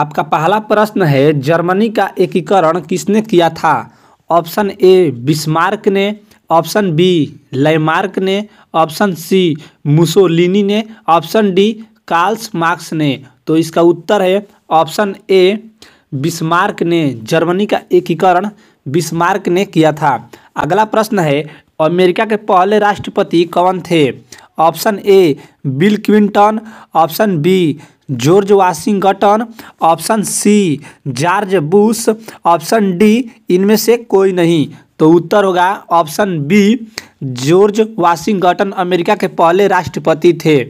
आपका पहला प्रश्न है जर्मनी का एकीकरण किसने किया था ऑप्शन ए बिस्मार्क ने ऑप्शन बी लेमार्क ने ऑप्शन सी मुसोलिनी ने ऑप्शन डी कार्ल्स मार्क्स ने तो इसका उत्तर है ऑप्शन ए बिस्मार्क ने जर्मनी का एकीकरण बिस्मार्क ने किया था अगला प्रश्न है अमेरिका के पहले राष्ट्रपति कौन थे option A Bill Quinton option B George Washington option C George Bush option D इनमें से कोई नहीं तो उत्तर होगा option B George Washington America के पहले राष्ट्रपति थे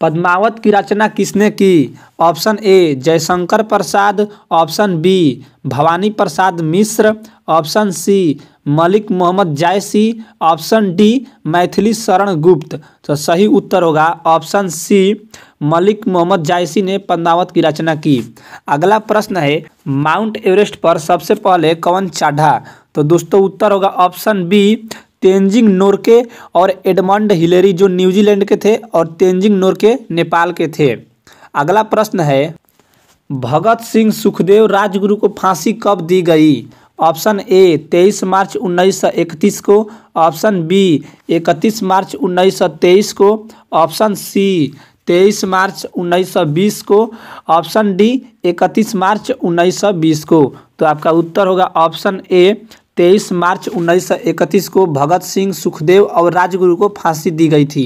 पद्मावत की रचना किसने की option A Jaishankar Prasad option B Bhawani Prasad Mishra option C Malik Mohammad Jayasi option D Maithili Sharan Gupt तो सही उत्तर होगा ऑप्शन सी मलिक मोहम्मद जायसी ने पद्मावत की रचना की अगला प्रश्न है माउंट एवरेस्ट पर सबसे पहले कौन चाढ़ा तो दोस्तों उत्तर होगा ऑप्शन बी तेंजिंग नोरके और एडमंड हिलेरी जो न्यूजीलैंड के थे और तेंजिंग नोरके नेपाल के थे अगला प्रश्न है भगत सिंह सुखदेव राजगुरु को फांसी कब दी गई ऑप्शन ए तेईस मार्च उन्नीस सौ इकतीस को ऑप्शन बी इकतीस मार्च उन्नीस सौ तेईस को ऑप्शन सी तेईस मार्च उन्नीस सौ बीस को ऑप्शन डी इकतीस मार्च उन्नीस सौ बीस को तो आपका उत्तर होगा ऑप्शन ए तेईस मार्च उन्नीस को भगत सिंह सुखदेव और राजगुरु को फांसी दी गई थी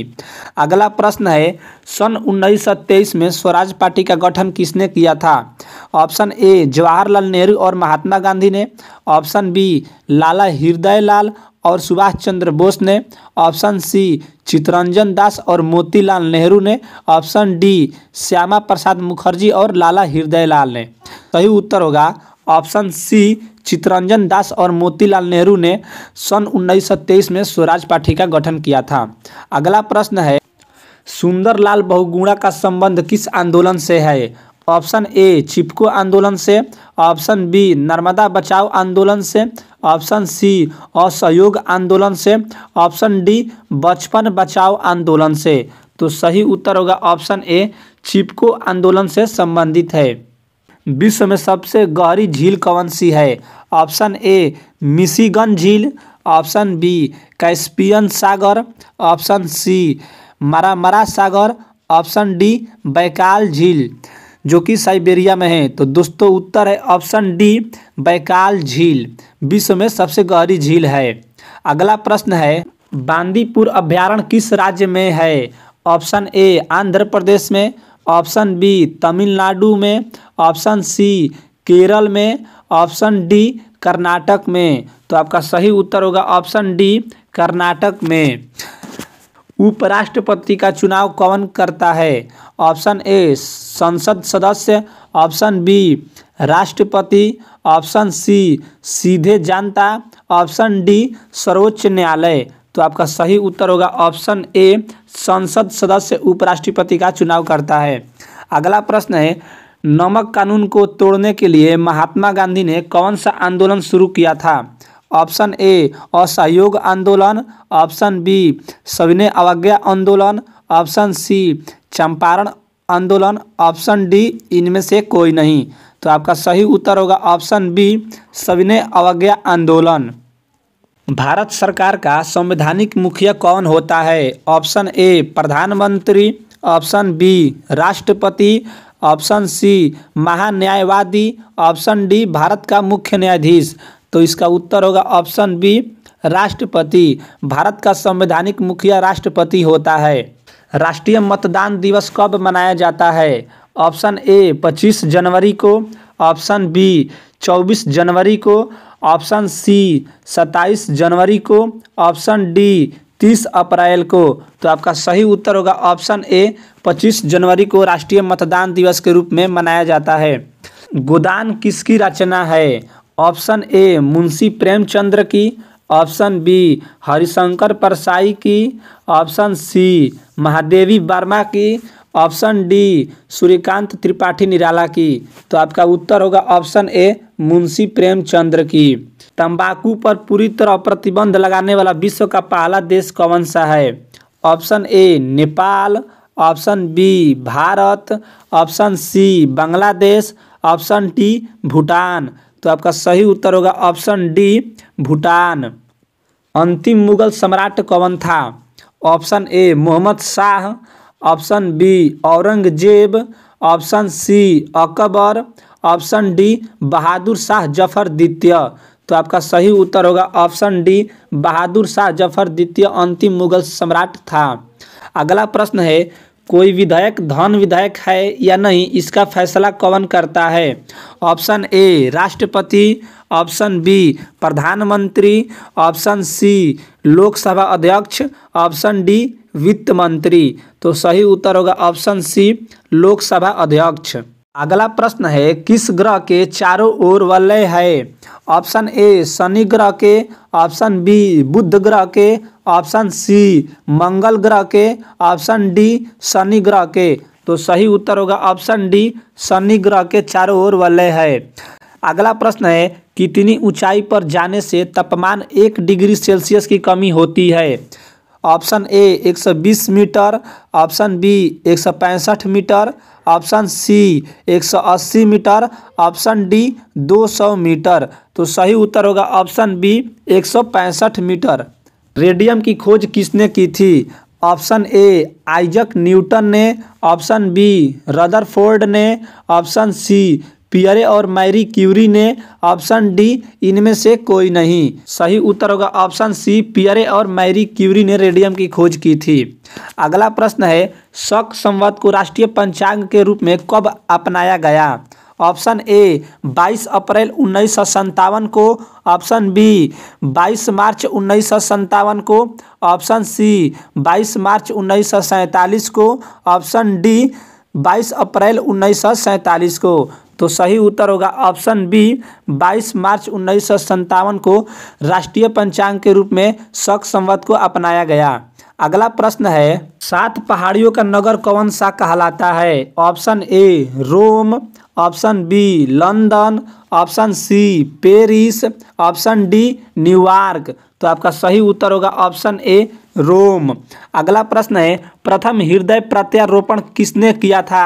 अगला प्रश्न है सन उन्नीस में स्वराज पार्टी का गठन किसने किया था ऑप्शन ए जवाहरलाल नेहरू और महात्मा गांधी ने ऑप्शन बी लाला हृदय लाल और सुभाष चंद्र बोस ने ऑप्शन सी चितरंजन दास और मोतीलाल नेहरू ने ऑप्शन डी श्यामा प्रसाद मुखर्जी और लाला हृदय लाल ने सही उत्तर होगा ऑप्शन सी चितरंजन दास और मोतीलाल नेहरू ने सन 1923 में स्वराज पार्टी का गठन किया था अगला प्रश्न है सुंदरलाल बहुगुणा का संबंध किस आंदोलन से है ऑप्शन ए चिपको आंदोलन से ऑप्शन बी नर्मदा बचाओ आंदोलन से ऑप्शन सी असहयोग आंदोलन से ऑप्शन डी बचपन बचाओ आंदोलन से तो सही उत्तर होगा ऑप्शन ए चिपको आंदोलन से संबंधित है विश्व में सबसे गहरी झील कौन सी है ऑप्शन ए मिशीगन झील ऑप्शन बी कैस्पियन सागर ऑप्शन सी मरामरा सागर ऑप्शन डी बैकाल झील जो कि साइबेरिया में है तो दोस्तों उत्तर है ऑप्शन डी बैकाल झील विश्व में सबसे गहरी झील है अगला प्रश्न है बांदीपुर अभ्यारण किस राज्य में है ऑप्शन ए आंध्र प्रदेश में ऑप्शन बी तमिलनाडु में ऑप्शन सी केरल में ऑप्शन डी कर्नाटक में तो आपका सही उत्तर होगा ऑप्शन डी कर्नाटक में उपराष्ट्रपति का चुनाव कौन करता है ऑप्शन ए संसद सदस्य ऑप्शन बी राष्ट्रपति ऑप्शन सी सीधे जनता ऑप्शन डी सर्वोच्च न्यायालय तो आपका सही उत्तर होगा ऑप्शन ए संसद सदस्य उपराष्ट्रपति का चुनाव करता है अगला प्रश्न है नमक कानून को तोड़ने के लिए महात्मा गांधी ने कौन सा आंदोलन शुरू किया था ऑप्शन ए असहयोग आंदोलन ऑप्शन बी सविनय अवज्ञा आंदोलन ऑप्शन सी चंपारण आंदोलन ऑप्शन डी इनमें से कोई नहीं तो आपका सही उत्तर होगा ऑप्शन बी सविनय अवज्ञा आंदोलन भारत सरकार का संवैधानिक मुखिया कौन होता है ऑप्शन ए प्रधानमंत्री ऑप्शन बी राष्ट्रपति ऑप्शन सी महान्यायवादी ऑप्शन डी भारत का मुख्य न्यायाधीश तो इसका उत्तर होगा ऑप्शन बी राष्ट्रपति भारत का संवैधानिक मुखिया राष्ट्रपति होता है राष्ट्रीय मतदान दिवस कब मनाया जाता है ऑप्शन ए 25 जनवरी को ऑप्शन बी 24 जनवरी को ऑप्शन सी 27 जनवरी को ऑप्शन डी 30 अप्रैल को तो आपका सही उत्तर होगा ऑप्शन ए 25 जनवरी को राष्ट्रीय मतदान दिवस के रूप में मनाया जाता है गोदान किसकी रचना है ऑप्शन ए मुंशी प्रेमचंद्र की ऑप्शन बी हरिशंकर परसाई की ऑप्शन सी महादेवी वर्मा की ऑप्शन डी सूर्यकांत त्रिपाठी निराला की तो आपका उत्तर होगा ऑप्शन ए मुंशी प्रेमचंद्र की तंबाकू पर पूरी तरह प्रतिबंध लगाने वाला विश्व का पहला देश कौन सा है option A Nepal option B Bharat option C Bangladesh option D Bhutan तो आपका सही उत्तर होगा ऑप्शन डी भूटान अंतिम मुगल सम्राट कौन था option A Mohammad Shah option B Aurangzeb option C Akbar option D Bahadur Shah Zafar द्वितीय तो आपका सही उत्तर होगा ऑप्शन डी बहादुर शाह जफर द्वितीय अंतिम मुगल सम्राट था अगला प्रश्न है कोई विधायक धन विधायक है या नहीं इसका फैसला कौन करता है ऑप्शन ए राष्ट्रपति ऑप्शन बी प्रधानमंत्री ऑप्शन सी लोकसभा अध्यक्ष ऑप्शन डी वित्त मंत्री तो सही उत्तर होगा ऑप्शन सी लोकसभा अध्यक्ष अगला प्रश्न है किस ग्रह के चारों ओर वलय है ऑप्शन ए शनि ग्रह के ऑप्शन बी बुध ग्रह के ऑप्शन सी मंगल ग्रह के ऑप्शन डी शनि ग्रह के तो सही उत्तर होगा ऑप्शन डी शनि ग्रह के चारों ओर वलय है अगला प्रश्न है कितनी ऊंचाई पर जाने से तापमान एक डिग्री सेल्सियस की कमी होती है option A 120 metre option B एक metre option C 180 metre option D 200 metre तो सही उत्तर होगा ऑप्शन बी एक मीटर रेडियम की खोज किसने की थी ऑप्शन ए आइजक न्यूटन ने ऑप्शन बी रदरफोर्ड ने ऑप्शन सी पियरे और मैरी क्यूरी ने ऑप्शन डी इनमें से कोई नहीं सही उत्तर होगा ऑप्शन सी पियरे और मैरी क्यूरी ने रेडियम की खोज की थी अगला प्रश्न है शक संवत को राष्ट्रीय पंचांग के रूप में कब अपनाया गया ऑप्शन ए 22 अप्रैल उन्नीस को ऑप्शन बी 22 मार्च उन्नीस को ऑप्शन सी 22 मार्च उन्नीस को ऑप्शन डी 22 अप्रैल उन्नीस को तो सही उत्तर होगा ऑप्शन बी 22 मार्च उन्नीस को राष्ट्रीय पंचांग के रूप में शक संवत को अपनाया गया अगला प्रश्न है सात पहाड़ियों का नगर कौन सा कहलाता है option A Rome option B London option C Paris option D New York तो आपका सही उत्तर होगा ऑप्शन ए रोम अगला प्रश्न है प्रथम हृदय प्रत्यारोपण किसने किया था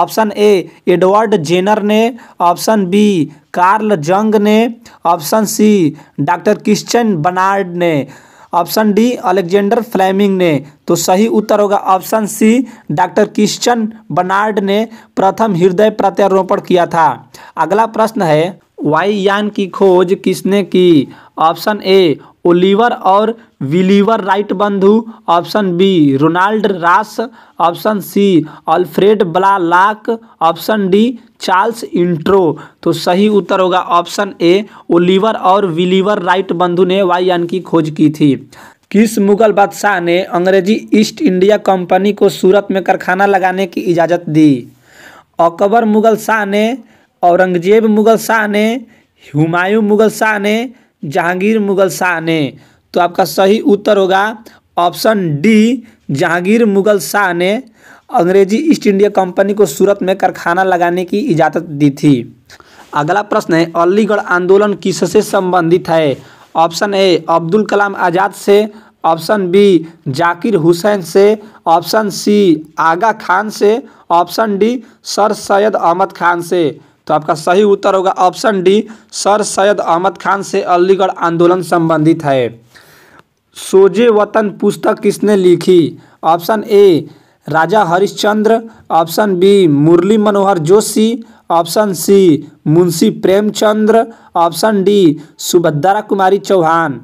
ऑप्शन ए एडवर्ड जेनर ने ऑप्शन बी कार्ल जंग ने option C doctor Christian Barnard ने ऑप्शन डी अलेक्जेंडर फ्लेमिंग ने तो सही उत्तर होगा option C doctor Christian Barnard ने प्रथम हृदय प्रत्यारोपण किया था अगला प्रश्न है वायुयान की खोज किसने की ऑप्शन ए ओलिवर और विलीवर राइट बंधु option B Ronald Ross option C Alfred Locke option D Charles intro तो सही उत्तर होगा ऑप्शन ए ओलिवर और विलीवर राइट बंधु ने वाई यान की खोज की थी किस मुगल बादशाह ने अंग्रेजी ईस्ट इंडिया कंपनी को सूरत में कारखाना लगाने की इजाज़त दी अकबर मुगल शाह ने औरंगजेब मुगल शाह ने हुमायूं मुगल शाह ने जहांगीर मुगल शाह ने तो आपका सही उत्तर होगा ऑप्शन डी जहांगीर मुगल शाह ने अंग्रेजी ईस्ट इंडिया कंपनी को सूरत में कारखाना लगाने की इजाज़त दी थी अगला प्रश्न है अलीगढ़ आंदोलन किससे संबंधित है ऑप्शन ए अब्दुल कलाम आज़ाद से ऑप्शन बी जाकिर हुसैन से ऑप्शन सी आगा खान से option D sir Syed Ahmad Khan से तो आपका सही उत्तर होगा option D sir Syed Ahmad Khan से अलीगढ़ आंदोलन संबंधित है सोजे वतन पुस्तक किसने लिखी option A Raja Harishchandra option B Murli Manohar Joshi option C Munshi Premchandra option D Subhadra Kumari Chauhan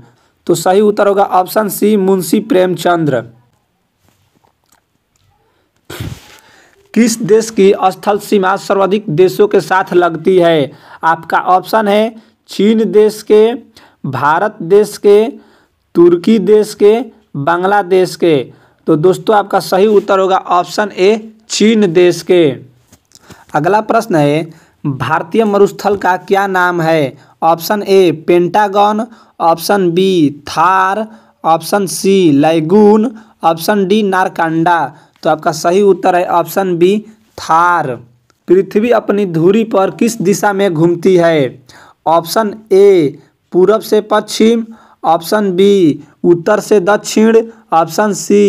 तो सही उत्तर होगा ऑप्शन सी मुंशी प्रेमचंद्र किस देश की स्थल सीमा सर्वाधिक देशों के साथ लगती है आपका ऑप्शन है चीन देश के भारत देश के तुर्की देश के बांग्लादेश के तो दोस्तों आपका सही उत्तर होगा ऑप्शन ए चीन देश के अगला प्रश्न है भारतीय मरुस्थल का क्या नाम है option A Pentagon option B Thar option C lagoon option D Narkanda तो आपका सही उत्तर है ऑप्शन बी थार पृथ्वी अपनी धुरी पर किस दिशा में घूमती है ऑप्शन ए पूरब से पश्चिम ऑप्शन बी उत्तर से दक्षिण ऑप्शन सी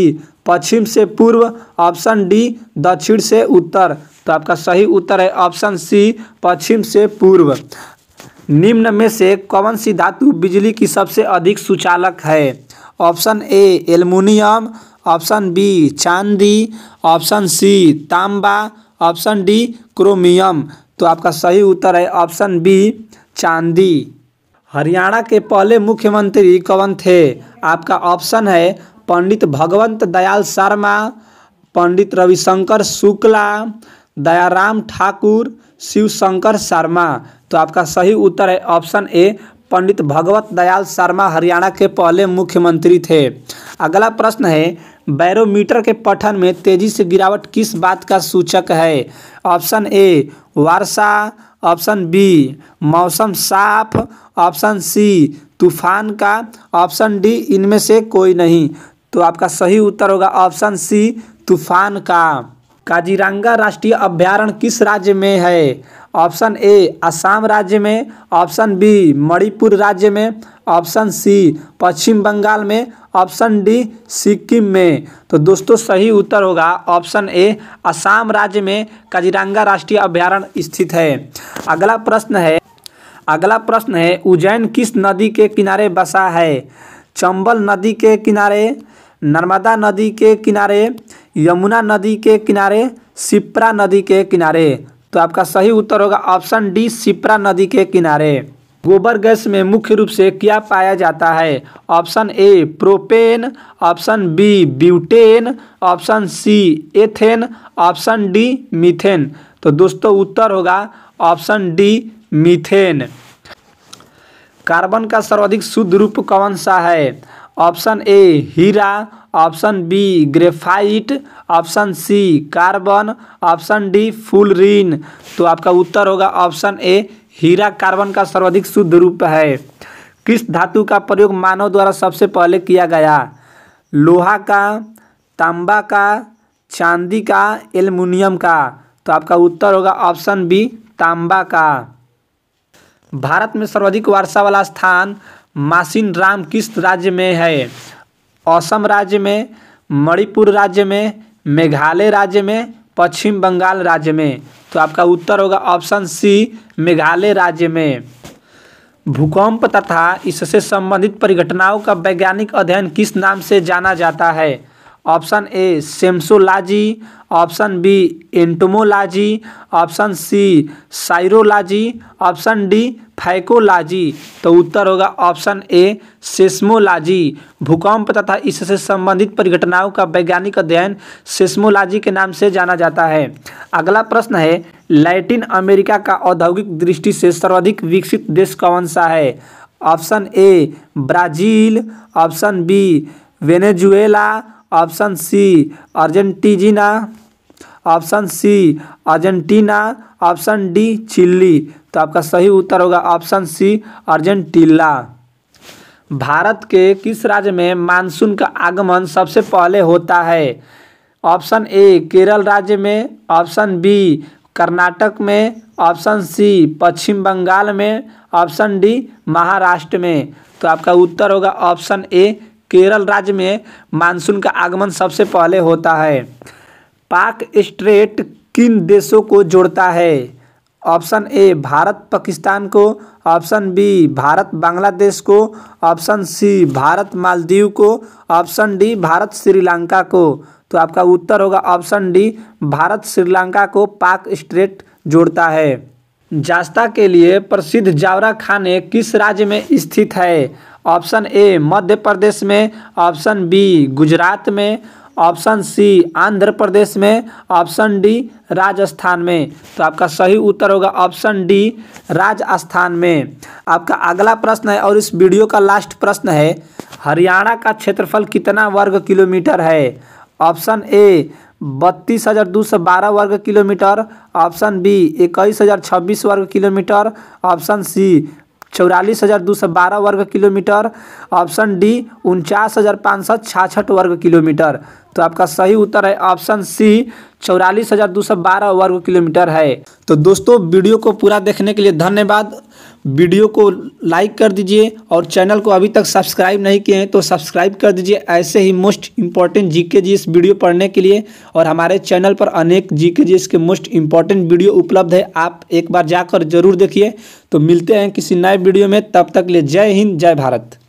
पश्चिम से पूर्व ऑप्शन डी दक्षिण से उत्तर तो आपका सही उत्तर है ऑप्शन सी पश्चिम से पूर्व निम्न में से कौन सी धातु बिजली की सबसे अधिक सुचालक है option A aluminium option B चांदी ऑप्शन सी तांबा ऑप्शन डी क्रोमियम तो आपका सही उत्तर है ऑप्शन बी चांदी हरियाणा के पहले मुख्यमंत्री कौन थे आपका ऑप्शन है पंडित भगवंत दयाल शर्मा पंडित रविशंकर शुक्ला दयाराम ठाकुर शिवशंकर शर्मा तो आपका सही उत्तर है ऑप्शन ए पंडित भगवत दयाल शर्मा हरियाणा के पहले मुख्यमंत्री थे अगला प्रश्न है बैरोमीटर के पठन में तेजी से गिरावट किस बात का सूचक है ऑप्शन ए वर्षा ऑप्शन बी मौसम साफ ऑप्शन सी तूफान का ऑप्शन डी इनमें से कोई नहीं तो आपका सही उत्तर होगा ऑप्शन सी तूफान का काजीरंगा राष्ट्रीय अभ्यारण्य किस राज्य में है ऑप्शन ए असम राज्य में ऑप्शन बी मणिपुर राज्य में ऑप्शन सी पश्चिम बंगाल में ऑप्शन डी सिक्किम में तो दोस्तों सही उत्तर होगा ऑप्शन ए असम राज्य में काजीरंगा राष्ट्रीय अभ्यारण्य स्थित है अगला प्रश्न है अगला प्रश्न है उज्जैन किस नदी के किनारे बसा है चंबल नदी के किनारे नर्मदा नदी के किनारे यमुना नदी के किनारे सिप्रा नदी के किनारे तो आपका सही उत्तर होगा ऑप्शन डी सिप्रा नदी के किनारे गोबर गैस में मुख्य रूप से क्या पाया जाता है option A propane option B butane option C ethane option D methane तो दोस्तों उत्तर होगा ऑप्शन डी मीथेन कार्बन का सर्वाधिक शुद्ध रूप कौन सा है ऑप्शन ए हीरा option B graphite option C carbon option D full तो आपका उत्तर होगा ऑप्शन ए हीरा कार्बन का सर्वाधिक शुद्ध रूप है किस धातु का प्रयोग मानव द्वारा सबसे पहले किया गया लोहा का तांबा का चांदी का एल्युमिनियम का तो आपका उत्तर होगा ऑप्शन बी तांबा का भारत में सर्वाधिक वर्षा वाला स्थान मासिनराम किस राज्य में है असम राज्य में मणिपुर राज्य में मेघालय राज्य में पश्चिम बंगाल राज्य में तो आपका उत्तर होगा ऑप्शन सी मेघालय राज्य में भूकंप तथा इससे संबंधित परिघटनाओं का वैज्ञानिक अध्ययन किस नाम से जाना जाता है option A seismology option B entomology option C serology option D phycology तो उत्तर होगा ऑप्शन ए सेस्मोलॉजी भूकंप तथा इससे संबंधित परिघटनाओं का वैज्ञानिक अध्ययन सेस्मोलॉजी के नाम से जाना जाता है अगला प्रश्न है लैटिन अमेरिका का औद्योगिक दृष्टि से सर्वाधिक विकसित देश कौन सा है option A Brazil option B Venezuela option C Argentina option C Argentina option D Chile तो आपका सही उत्तर होगा ऑप्शन सी अर्जेंटीला भारत के किस राज्य में मानसून का आगमन सबसे पहले होता है ऑप्शन ए केरल राज्य में ऑप्शन बी कर्नाटक में ऑप्शन सी पश्चिम बंगाल में ऑप्शन डी महाराष्ट्र में तो आपका उत्तर होगा ऑप्शन ए केरल राज्य में मानसून का आगमन सबसे पहले होता है पाक स्ट्रेट किन देशों को जोड़ता है ऑप्शन ए भारत पाकिस्तान को ऑप्शन बी भारत बांग्लादेश को ऑप्शन सी भारत मालदीव को ऑप्शन डी भारत श्रीलंका को तो आपका उत्तर होगा ऑप्शन डी भारत श्रीलंका को पाक स्ट्रेट जोड़ता है जास्ता के लिए प्रसिद्ध जावरा खाने किस राज्य में स्थित है ऑप्शन ए मध्य प्रदेश में ऑप्शन बी गुजरात में ऑप्शन सी आंध्र प्रदेश में ऑप्शन डी राजस्थान में तो आपका सही उत्तर होगा ऑप्शन डी राजस्थान में आपका अगला प्रश्न है और इस वीडियो का लास्ट प्रश्न है हरियाणा का क्षेत्रफल कितना वर्ग किलोमीटर है ऑप्शन ए बत्तीस हज़ार दो सौ बारह वर्ग किलोमीटर ऑप्शन बी इक्कीस हज़ार छब्बीस वर्ग किलोमीटर ऑप्शन सी चौरालीस हज़ार दो सौ बारह वर्ग किलोमीटर ऑप्शन डी उनचास हज़ार पाँच सौ छाछठ वर्ग किलोमीटर तो आपका सही उत्तर है ऑप्शन सी चौरालीस हज़ार दो सौ बारह वर्ग किलोमीटर है तो दोस्तों वीडियो को पूरा देखने के लिए धन्यवाद वीडियो को लाइक कर दीजिए और चैनल को अभी तक सब्सक्राइब नहीं किए हैं तो सब्सक्राइब कर दीजिए ऐसे ही मोस्ट इंपॉर्टेंट जीके जी वीडियो पढ़ने के लिए और हमारे चैनल पर अनेक जीके जी के मोस्ट इंपॉर्टेंट वीडियो उपलब्ध है आप एक बार जाकर जरूर देखिए तो मिलते हैं किसी नए वीडियो में तब तक लिए जय हिंद जय भारत